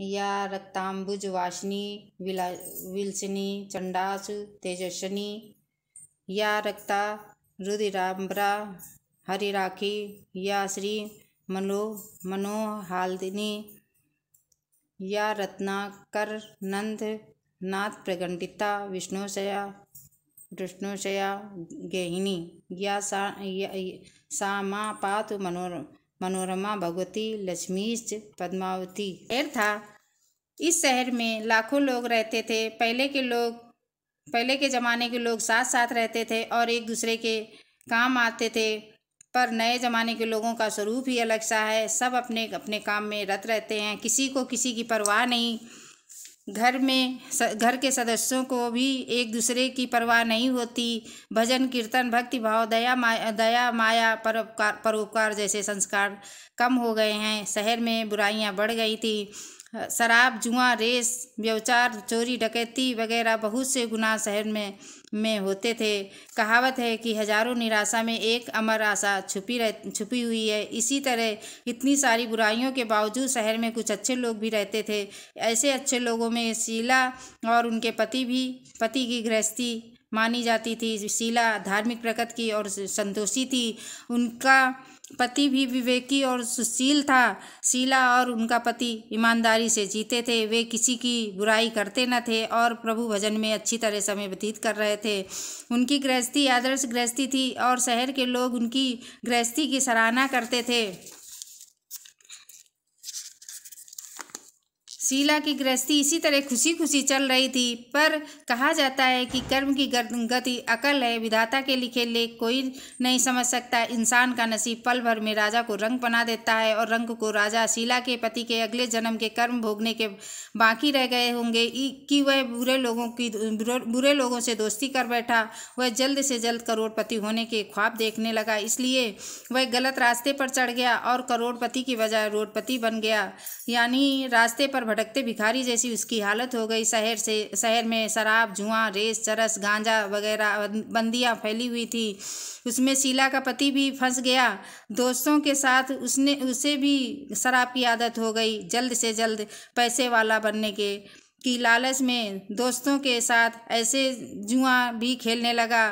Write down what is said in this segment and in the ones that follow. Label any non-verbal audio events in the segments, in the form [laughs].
या रक्तांबुज वाशनी विला विलसनी चंडास तेजस्विनी या रक्ता रुदिराम्बरा हरिराखी या श्री मनो मनोहालिनी या रत्नाकर नंद नाथ प्रगंडिता विष्णुशया विष्णुशया गेहिनी या सा या, पात मनोर मनोरमा भगवती लक्ष्मी पद्मावती शहर था इस शहर में लाखों लोग रहते थे पहले के लोग पहले के ज़माने के लोग साथ साथ रहते थे और एक दूसरे के काम आते थे पर नए ज़माने के लोगों का स्वरूप ही अलग सा है सब अपने अपने काम में रत रहते हैं किसी को किसी की परवाह नहीं घर में घर के सदस्यों को भी एक दूसरे की परवाह नहीं होती भजन कीर्तन भक्ति भाव दया माया दया माया परोपकार परोपकार जैसे संस्कार कम हो गए हैं शहर में बुराइयां बढ़ गई थी शराब जुआ रेस व्यवचार चोरी डकैती वगैरह बहुत से गुनाह शहर में में होते थे कहावत है कि हजारों निराशा में एक अमर आशा छुपी रह छुपी हुई है इसी तरह इतनी सारी बुराइयों के बावजूद शहर में कुछ अच्छे लोग भी रहते थे ऐसे अच्छे लोगों में शीला और उनके पति भी पति की गृहस्थी मानी जाती थी शीला धार्मिक प्रकृति की और संतोषी थी उनका पति भी विवेकी और सुशील था शीला और उनका पति ईमानदारी से जीते थे वे किसी की बुराई करते न थे और प्रभु भजन में अच्छी तरह समय व्यतीत कर रहे थे उनकी गृहस्थी आदर्श गृहस्थी थी और शहर के लोग उनकी गृहस्थी की सराहना करते थे शीला की गृहस्थी इसी तरह खुशी खुशी चल रही थी पर कहा जाता है कि कर्म की गति अकल है विधाता के लिखे लेख कोई नहीं समझ सकता इंसान का नसीब पल भर में राजा को रंग बना देता है और रंग को राजा शीला के पति के अगले जन्म के कर्म भोगने के बाकी रह गए होंगे कि वह बुरे लोगों की बुरे लोगों से दोस्ती कर बैठा वह जल्द से जल्द करोड़पति होने के ख्वाब देखने लगा इसलिए वह गलत रास्ते पर चढ़ गया और करोड़पति की बजाय रोडपति बन गया यानी रास्ते पर भटकते भिखारी जैसी उसकी हालत हो गई शहर से शहर में शराब जुआ रेस चरस गांजा वगैरह बंदियां फैली हुई थी उसमें शीला का पति भी फंस गया दोस्तों के साथ उसने उसे भी शराब की आदत हो गई जल्द से जल्द पैसे वाला बनने के की लालच में दोस्तों के साथ ऐसे जुआ भी खेलने लगा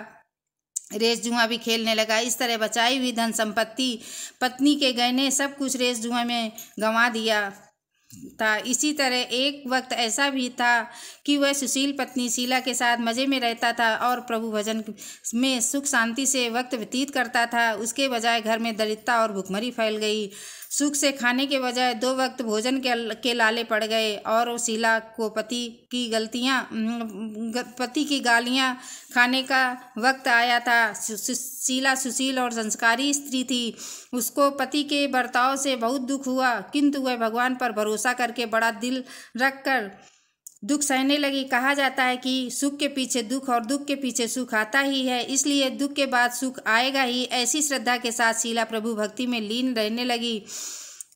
रेस जुआ भी खेलने लगा इस तरह बचाई हुई धन संपत्ति पत्नी के गहने सब कुछ रेस जुआ में गंवा दिया था इसी तरह एक वक्त ऐसा भी था कि वह सुशील पत्नी शीला के साथ मज़े में रहता था और प्रभु भजन में सुख शांति से वक्त व्यतीत करता था उसके बजाय घर में दरिद्रता और भुखमरी फैल गई सुख से खाने के बजाय दो वक्त भोजन के के लाले पड़ गए और शीला को पति की गलतियां पति की गालियां खाने का वक्त आया था शीला सुशील और संस्कारी स्त्री थी उसको पति के बर्ताव से बहुत दुख हुआ किंतु वह भगवान पर भरोसा भरोसा करके बड़ा दिल रख कर दुख सहने लगी कहा जाता है कि सुख के पीछे दुख और दुख के पीछे सुख आता ही है इसलिए दुख के बाद सुख आएगा ही ऐसी श्रद्धा के साथ शीला प्रभु भक्ति में लीन रहने लगी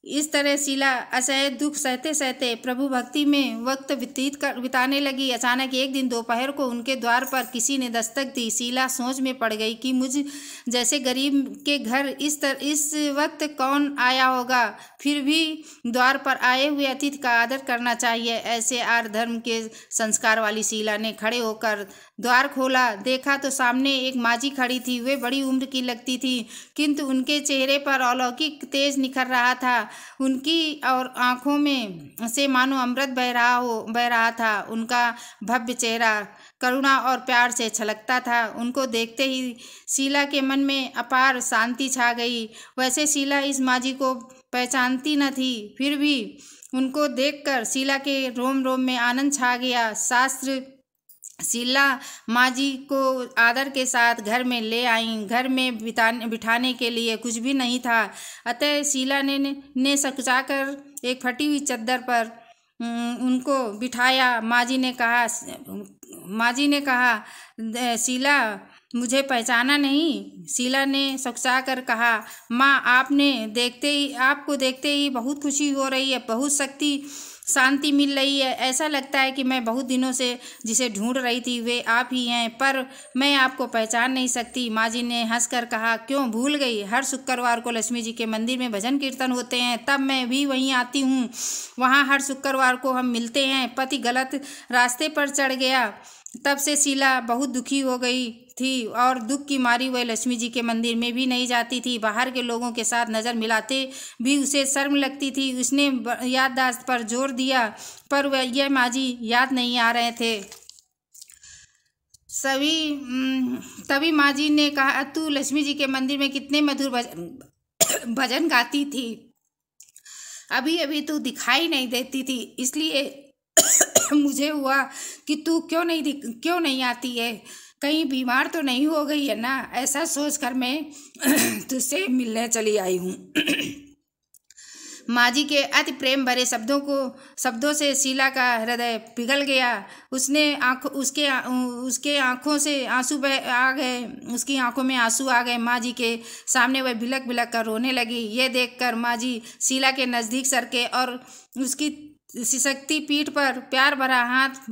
इस तरह शीला असह दुख सहते सहते प्रभु भक्ति में वक्त व्यतीत कर बिताने लगी अचानक एक दिन दोपहर को उनके द्वार पर किसी ने दस्तक दी शीला सोच में पड़ गई कि मुझ जैसे गरीब के घर इस तर इस वक्त कौन आया होगा फिर भी द्वार पर आए हुए अतिथि का आदर करना चाहिए ऐसे आर धर्म के संस्कार वाली शीला ने खड़े होकर द्वार खोला देखा तो सामने एक माझी खड़ी थी वे बड़ी उम्र की लगती थी किंतु उनके चेहरे पर अलौकिक तेज निखर रहा था उनकी और आँखों में से मानो अमृत बह रहा हो बह रहा था उनका भव्य चेहरा करुणा और प्यार से छलकता था उनको देखते ही शीला के मन में अपार शांति छा गई वैसे शीला इस माझी को पहचानती न थी फिर भी उनको देखकर शीला के रोम रोम में आनंद छा गया शास्त्र शीला माँ जी को आदर के साथ घर में ले आई घर में बिताने बिठाने के लिए कुछ भी नहीं था अतः शीला ने ने कर एक फटी हुई चद्दर पर उनको बिठाया माँ जी ने कहा माँ जी ने कहा शीला मुझे पहचाना नहीं शीला ने सकसा कर कहा माँ आपने देखते ही आपको देखते ही बहुत खुशी हो रही है बहुत शक्ति शांति मिल रही है ऐसा लगता है कि मैं बहुत दिनों से जिसे ढूंढ रही थी वे आप ही हैं पर मैं आपको पहचान नहीं सकती माँ जी ने कर कहा क्यों भूल गई हर शुक्रवार को लक्ष्मी जी के मंदिर में भजन कीर्तन होते हैं तब मैं भी वहीं आती हूँ वहाँ हर शुक्रवार को हम मिलते हैं पति गलत रास्ते पर चढ़ गया तब से शीला बहुत दुखी हो गई थी और दुख की मारी वह लक्ष्मी जी के मंदिर में भी नहीं जाती थी बाहर के लोगों के साथ नज़र मिलाते भी उसे शर्म लगती थी उसने याददाश्त पर जोर दिया पर वह यह माजी याद नहीं आ रहे थे सभी तभी माँ जी ने कहा तू लक्ष्मी जी के मंदिर में कितने मधुर भजन भजन गाती थी अभी अभी तू दिखाई नहीं देती थी इसलिए [laughs] मुझे हुआ कि तू क्यों नहीं दिख क्यों नहीं आती है कहीं बीमार तो नहीं हो गई है ना ऐसा सोच कर मैं [clears throat] तुझसे मिलने चली आई हूँ [clears throat] माँ जी के अति प्रेम भरे शब्दों को शब्दों से शीला का हृदय पिघल गया उसने आँख उसके आ, उसके आँखों से आंसू बह आ गए उसकी आँखों में आंसू आ गए माँ जी के सामने वह बिलक बिलक कर रोने लगी ये देखकर माँ जी शीला के नज़दीक सर के और उसकी शिशक्ति पीठ पर प्यार भरा हाथ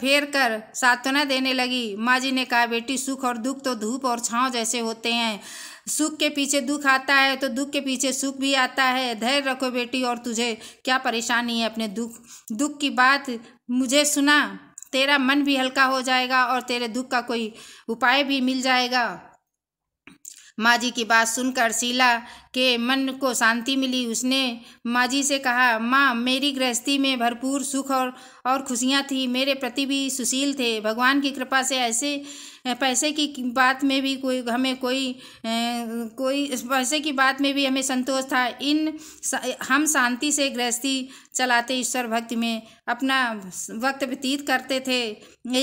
फेर कर सांत्वना देने लगी माँ जी ने कहा बेटी सुख और दुख तो धूप और छाँव जैसे होते हैं सुख के पीछे दुख आता है तो दुख के पीछे सुख भी आता है धैर्य रखो बेटी और तुझे क्या परेशानी है अपने दुख दुख की बात मुझे सुना तेरा मन भी हल्का हो जाएगा और तेरे दुख का कोई उपाय भी मिल जाएगा माँ जी की बात सुनकर शीला के मन को शांति मिली उसने माँ जी से कहा माँ मेरी गृहस्थी में भरपूर सुख और और खुशियाँ थी मेरे प्रति भी सुशील थे भगवान की कृपा से ऐसे पैसे की बात में भी कोई हमें कोई कोई पैसे की बात में भी हमें संतोष था इन हम शांति से गृहस्थी चलाते ईश्वर भक्ति में अपना वक्त व्यतीत करते थे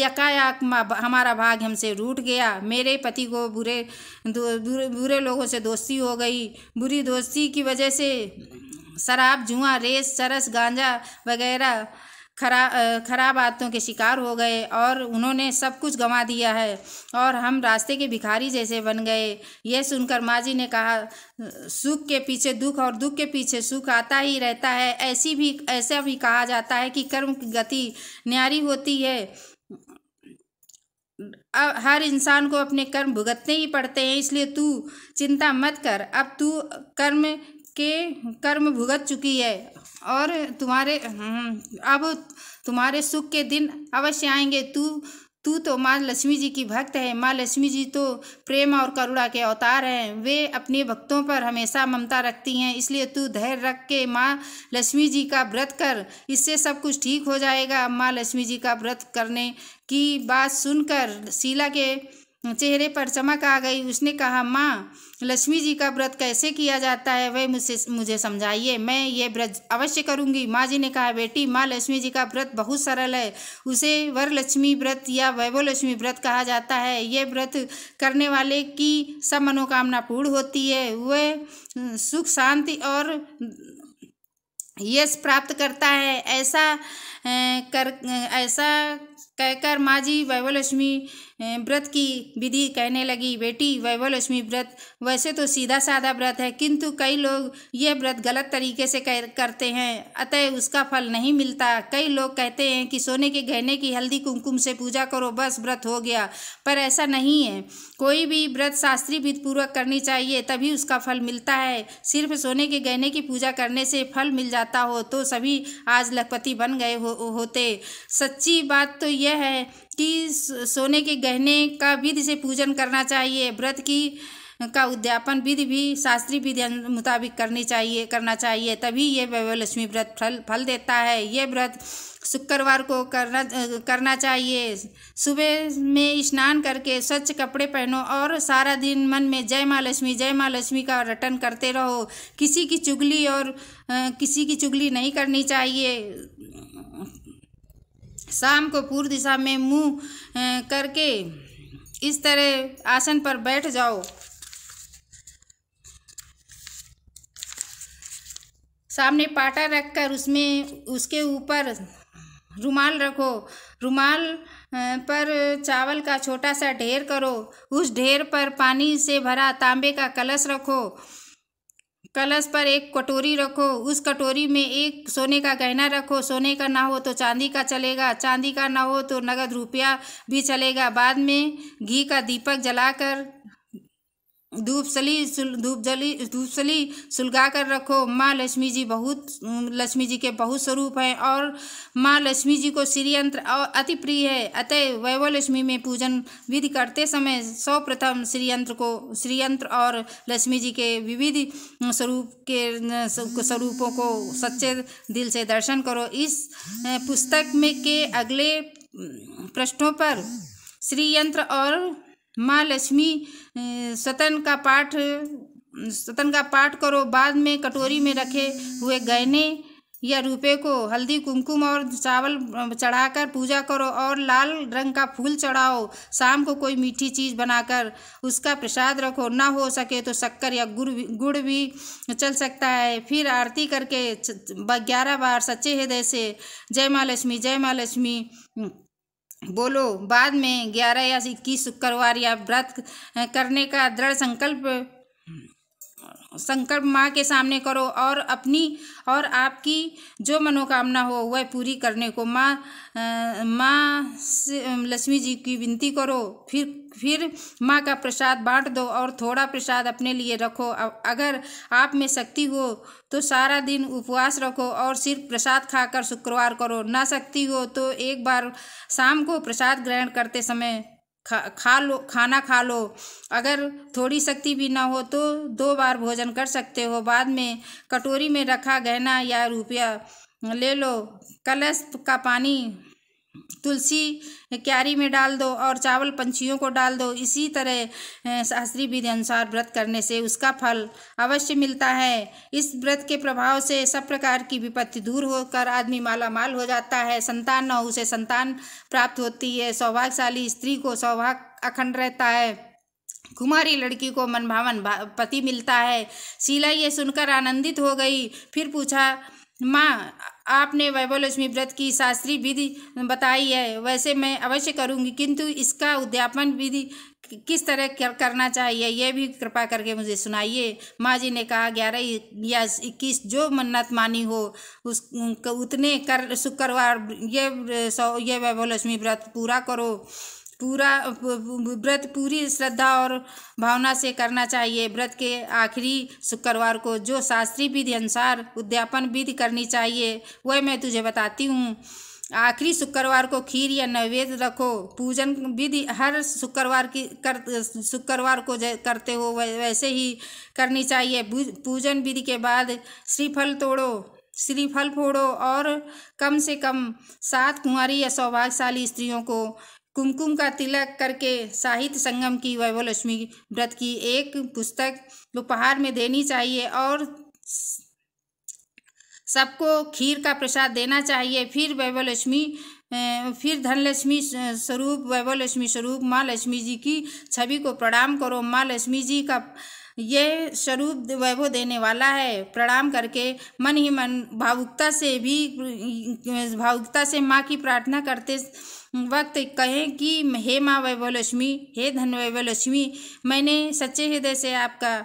यकायक हमारा भाग हमसे रूठ गया मेरे पति को बुरे बुरे लोगों से दोस्ती हो गई बुरी दोस्ती की वजह से शराब जुआ रेस चरस गांजा वगैरह खरा खराब आदतों के शिकार हो गए और उन्होंने सब कुछ गंवा दिया है और हम रास्ते के भिखारी जैसे बन गए यह सुनकर माँ जी ने कहा सुख के पीछे दुख और दुख के पीछे सुख आता ही रहता है ऐसी भी ऐसा भी कहा जाता है कि कर्म की गति न्यारी होती है अब हर इंसान को अपने कर्म भुगतने ही पड़ते हैं इसलिए तू चिंता मत कर अब तू कर्म के कर्म भुगत चुकी है और तुम्हारे हम्म, अब तुम्हारे सुख के दिन अवश्य आएंगे तू तू तो माँ लक्ष्मी जी की भक्त है माँ लक्ष्मी जी तो प्रेम और करुणा के अवतार हैं वे अपने भक्तों पर हमेशा ममता रखती हैं इसलिए तू धैर्य रख के माँ लक्ष्मी जी का व्रत कर इससे सब कुछ ठीक हो जाएगा माँ लक्ष्मी जी का व्रत करने की बात सुनकर शीला के चेहरे पर चमक आ गई उसने कहा माँ लक्ष्मी जी का व्रत कैसे किया जाता है वह मुझसे मुझे समझाइए मैं ये व्रत अवश्य करूँगी माँ जी ने कहा बेटी माँ लक्ष्मी जी का व्रत बहुत सरल है उसे वर लक्ष्मी व्रत या वैभव लक्ष्मी व्रत कहा जाता है यह व्रत करने वाले की सब मनोकामना पूर्ण होती है वह सुख शांति और यश प्राप्त करता है ऐसा कर ऐसा कहकर माँ जी वैभव लक्ष्मी व्रत की विधि कहने लगी बेटी वैभवलक्ष्मी व्रत वैसे तो सीधा साधा व्रत है किंतु कई लोग यह व्रत गलत तरीके से कर, करते हैं अतः उसका फल नहीं मिलता कई लोग कहते हैं कि सोने के गहने की हल्दी कुमकुम से पूजा करो बस व्रत हो गया पर ऐसा नहीं है कोई भी व्रत शास्त्रीय विधि पूर्वक करनी चाहिए तभी उसका फल मिलता है सिर्फ सोने के गहने की पूजा करने से फल मिल जाता हो तो सभी आज लखपति बन गए हो, होते सच्ची बात तो यह है कि सोने के गहने का विधि से पूजन करना चाहिए व्रत की का उद्यापन विधि भी शास्त्रीय विधि मुताबिक करनी चाहिए करना चाहिए तभी यह लक्ष्मी व्रत फल फल देता है यह व्रत शुक्रवार को करना करना चाहिए सुबह में स्नान करके स्वच्छ कपड़े पहनो और सारा दिन मन में जय माँ लक्ष्मी जय माँ लक्ष्मी का रटन करते रहो किसी की चुगली और किसी की चुगली नहीं करनी चाहिए शाम को पूर्व दिशा में मुंह करके इस तरह आसन पर बैठ जाओ सामने पाटा रखकर उसमें उसके ऊपर रुमाल रखो रुमाल पर चावल का छोटा सा ढेर करो उस ढेर पर पानी से भरा तांबे का कलश रखो कलश पर एक कटोरी रखो उस कटोरी में एक सोने का गहना रखो सोने का ना हो तो चांदी का चलेगा चांदी का ना हो तो नगद रुपया भी चलेगा बाद में घी का दीपक जलाकर धूप सली धूप जली धूप सली सुलगा कर रखो माँ लक्ष्मी जी बहुत लक्ष्मी जी के बहुत स्वरूप हैं और माँ लक्ष्मी जी को श्रीयंत्र अति प्रिय है अतः वैभव लक्ष्मी में पूजन विधि करते समय सर्वप्रथम श्रीयंत्र को श्रीयंत्र और लक्ष्मी जी के विविध स्वरूप के स्वरूपों को सच्चे दिल से दर्शन करो इस पुस्तक में के अगले पृष्ठों पर श्रीयंत्र और माँ लक्ष्मी सतन का पाठ सतन का पाठ करो बाद में कटोरी में रखे हुए गहने या रुपये को हल्दी कुमकुम और चावल चढ़ाकर पूजा करो और लाल रंग का फूल चढ़ाओ शाम को कोई मीठी चीज़ बनाकर उसका प्रसाद रखो ना हो सके तो शक्कर या गुड़ गुड़ भी चल सकता है फिर आरती करके ग्यारह बार सच्चे हृदय से जय माँ लक्ष्मी जय माँ लक्ष्मी बोलो बाद में ग्यारह या इक्कीस शुक्रवार या व्रत करने का दृढ़ संकल्प संकल्प माँ के सामने करो और अपनी और आपकी जो मनोकामना हो वह पूरी करने को माँ माँ लक्ष्मी जी की विनती करो फिर फिर माँ का प्रसाद बांट दो और थोड़ा प्रसाद अपने लिए रखो अगर आप में शक्ति हो तो सारा दिन उपवास रखो और सिर्फ प्रसाद खाकर शुक्रवार करो ना शक्ति हो तो एक बार शाम को प्रसाद ग्रहण करते समय खा खा लो खाना खा लो अगर थोड़ी शक्ति भी ना हो तो दो बार भोजन कर सकते हो बाद में कटोरी में रखा गहना या रुपया ले लो कलश का पानी तुलसी क्यारी में डाल दो और चावल पंछियों को डाल दो इसी तरह शास्त्रीय विधि अनुसार व्रत करने से उसका फल अवश्य मिलता है इस व्रत के प्रभाव से सब प्रकार की विपत्ति दूर होकर आदमी माला माल हो जाता है संतान न उसे संतान प्राप्त होती है सौभाग्यशाली स्त्री को सौभाग्य अखंड रहता है कुमारी लड़की को मनभावन पति मिलता है शीला ये सुनकर आनंदित हो गई फिर पूछा माँ आपने वैभवलक्ष्मी व्रत की शास्त्रीय विधि बताई है वैसे मैं अवश्य करूँगी किंतु इसका उद्यापन विधि किस तरह करना चाहिए यह भी कृपा करके मुझे सुनाइए माँ जी ने कहा ग्यारह या इक्कीस जो मन्नत मानी हो उस उतने कर शुक्रवार ये सौ ये वैभवलक्ष्मी व्रत पूरा करो पूरा व्रत पूरी श्रद्धा और भावना से करना चाहिए व्रत के आखिरी शुक्रवार को जो शास्त्रीय विधि अनुसार उद्यापन विधि करनी चाहिए वह मैं तुझे बताती हूँ आखिरी शुक्रवार को खीर या नैवेद्य रखो पूजन विधि हर शुक्रवार की कर शुक्रवार को करते हो वैसे ही करनी चाहिए पूजन विधि के बाद श्रीफल तोड़ो श्रीफल फोड़ो और कम से कम सात कुंवारी या सौभाग्यशाली स्त्रियों को कुमकुम का तिलक करके साहित्य संगम की वैभव लक्ष्मी व्रत की एक पुस्तक उपहार में देनी चाहिए और सबको खीर का प्रसाद देना चाहिए फिर वैभव लक्ष्मी फिर धनलक्ष्मी स्वरूप वैभव लक्ष्मी स्वरूप माँ लक्ष्मी जी की छवि को प्रणाम करो माँ लक्ष्मी जी का यह स्वरूप वैभव देने वाला है प्रणाम करके मन ही मन भावुकता से भी भावुकता से माँ की प्रार्थना करते वक्त कहें कि हे माँ वैभवलक्ष्मी हे धन वैभवलक्ष्मी मैंने सच्चे हृदय से आपका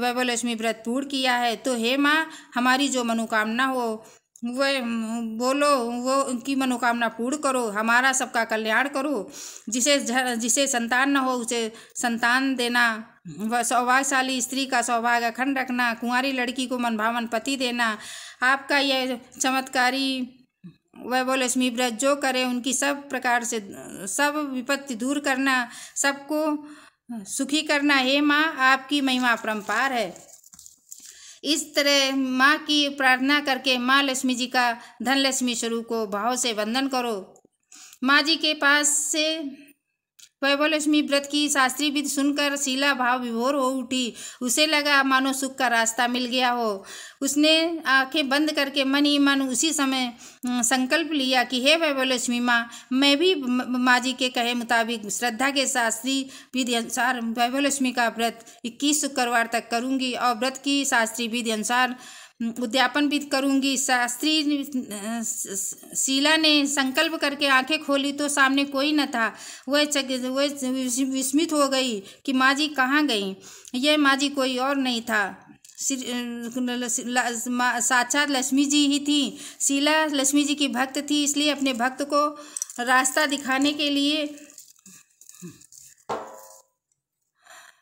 वैभवलक्ष्मी व्रत पूर्ण किया है तो हे माँ हमारी जो मनोकामना हो वह बोलो वो उनकी मनोकामना पूर्ण करो हमारा सबका कल्याण करो जिसे जिसे संतान न हो उसे संतान देना सौभाग्यशाली स्त्री का सौभाग्य अखंड रखना कुंवारी लड़की को मनभावन पति देना आपका यह चमत्कारी वैभव लक्ष्मी व्रत जो करें उनकी सब प्रकार से सब विपत्ति दूर करना सबको सुखी करना हे माँ आपकी महिमा परम्पार है इस तरह माँ की प्रार्थना करके माँ लक्ष्मी जी का धनलक्ष्मी स्वरूप को भाव से वंदन करो माँ जी के पास से वैभवलक्ष्मी व्रत की शास्त्री विधि सुनकर शीला भाव विभोर हो उठी उसे लगा मानो सुख का रास्ता मिल गया हो उसने आंखें बंद करके मन ही मन उसी समय संकल्प लिया कि हे वैभवलक्ष्मी माँ मैं भी माँ जी के कहे मुताबिक श्रद्धा के शास्त्री विधि अनुसार वैभवलक्ष्मी का व्रत इक्कीस शुक्रवार तक करूँगी और व्रत की शास्त्रीय विधि अनुसार उद्यापन भी करूंगी शास्त्री शीला ने संकल्प करके आंखें खोली तो सामने कोई न था वह वह विस्मित हो गई कि माँ जी कहाँ गई यह माँ जी कोई और नहीं था साक्षात लक्ष्मी जी ही थी शीला लक्ष्मी जी की भक्त थी इसलिए अपने भक्त को रास्ता दिखाने के लिए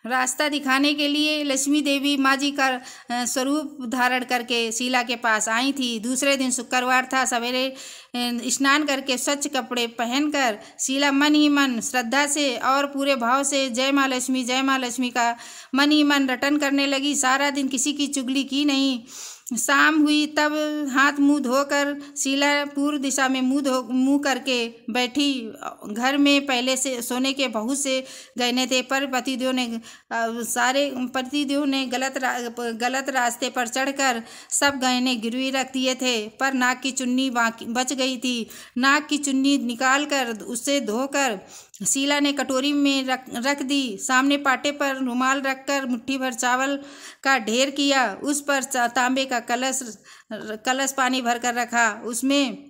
रास्ता दिखाने के लिए लक्ष्मी देवी माँ जी का स्वरूप धारण करके शीला के पास आई थी दूसरे दिन शुक्रवार था सवेरे स्नान करके स्वच्छ कपड़े पहनकर शीला मन ही मन श्रद्धा से और पूरे भाव से जय माँ लक्ष्मी जय माँ लक्ष्मी का मन ही मन रटन करने लगी सारा दिन किसी की चुगली की नहीं शाम हुई तब हाथ मुंह धोकर शीला पूर्व दिशा में मुंह धो मुँह करके बैठी घर में पहले से सोने के बहुत से गहने थे पर पतिदेव ने सारे पतिदेव ने गलत रा, गलत रास्ते पर चढ़कर सब गहने गिरवी रख दिए थे पर नाक की चुन्नी बाकी बच गई थी नाक की चुन्नी निकाल कर उसे धोकर शीला ने कटोरी में रख रख दी सामने पाटे पर रुमाल रखकर मुट्ठी भर चावल का ढेर किया उस पर तांबे का कलश कलश पानी भर कर रखा उसमें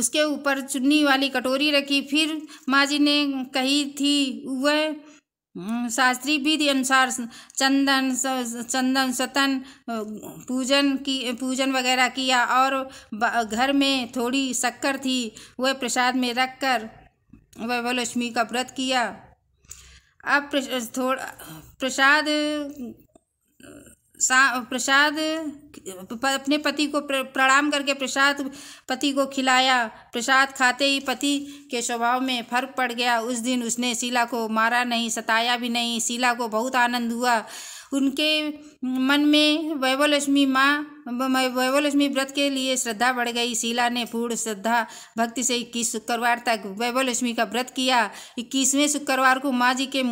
उसके ऊपर चुन्नी वाली कटोरी रखी फिर माँ जी ने कही थी वह हम्म, शास्त्री विधि अनुसार चंदन चंदन सतन पूजन की पूजन वगैरह किया और घर में थोड़ी शक्कर थी वह प्रसाद में रख कर वह लक्ष्मी का व्रत किया अब प्रसाद प्रसाद अपने पति को प्रणाम करके प्रसाद पति को खिलाया प्रसाद खाते ही पति के स्वभाव में फर्क पड़ गया उस दिन उसने शीला को मारा नहीं सताया भी नहीं शीला को बहुत आनंद हुआ उनके मन में वैवलक्ष्मी माँ वैवलक्ष्मी व्रत के लिए श्रद्धा बढ़ गई शीला ने पूर्ण श्रद्धा भक्ति से इक्कीस शुक्रवार तक वैवलक्ष्मी का व्रत किया इक्कीसवें शुक्रवार को माँ जी के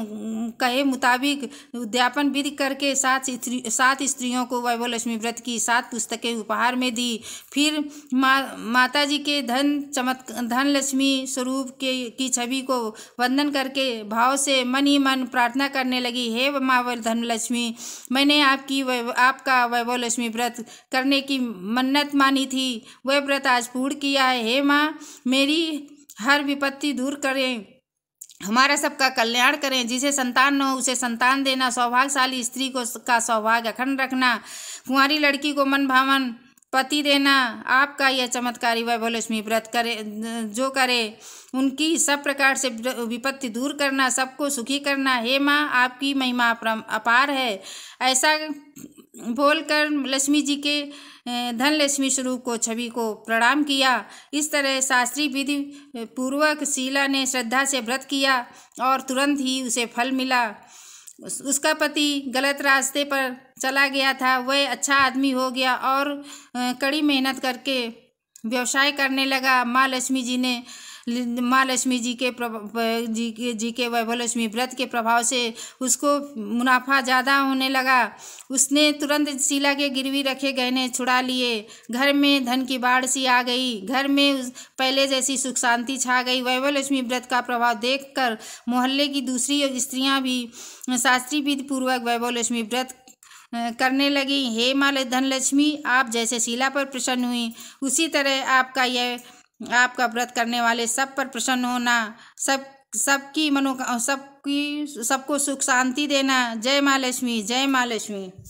कहे मुताबिक उद्यापन विधि करके सात स्त्री सात स्त्रियों को वैवलक्ष्मी व्रत की सात पुस्तकें उपहार में दी फिर मा माता जी के धन चमत् धनलक्ष्मी स्वरूप के की छवि को वंदन करके भाव से मन ही मन प्रार्थना करने लगी हे माँ धनलक्ष्मी मैंने आपकी वै, आपका वैभव लक्ष्मी व्रत करने की मन्नत मानी थी वह व्रत आज पूर्ण किया है हे माँ मेरी हर विपत्ति दूर करें हमारा सबका कल्याण करें जिसे संतान न हो उसे संतान देना सौभाग्यशाली स्त्री को का सौभाग्य अखंड रखना कुंवारी लड़की को मन भावन पति देना आपका यह चमत्कारी वैभवलक्ष्मी व्रत करे जो करे उनकी सब प्रकार से विपत्ति दूर करना सबको सुखी करना हे माँ आपकी महिमा अपार है ऐसा बोलकर लक्ष्मी जी के धन लक्ष्मी स्वरूप को छवि को प्रणाम किया इस तरह शास्त्रीय विधि पूर्वक शीला ने श्रद्धा से व्रत किया और तुरंत ही उसे फल मिला उसका पति गलत रास्ते पर चला गया था वह अच्छा आदमी हो गया और कड़ी मेहनत करके व्यवसाय करने लगा माँ लक्ष्मी जी ने माँ लक्ष्मी जी के जी के जी के वैभव लक्ष्मी व्रत के प्रभाव से उसको मुनाफा ज़्यादा होने लगा उसने तुरंत शीला के गिरवी रखे गहने छुड़ा लिए घर में धन की बाढ़ सी आ गई घर में पहले जैसी सुख शांति छा गई वैभव लक्ष्मी व्रत का प्रभाव देखकर मोहल्ले की दूसरी स्त्रियां भी शास्त्री विधि पूर्वक वैभव लक्ष्मी व्रत करने लगी हे माँ धनलक्ष्मी आप जैसे शिला पर प्रसन्न हुई उसी तरह आपका यह आपका व्रत करने वाले सब पर प्रसन्न होना सब सबकी मनोकाम सबकी सबको सुख शांति देना जय माँ लक्ष्मी जय माँ लक्ष्मी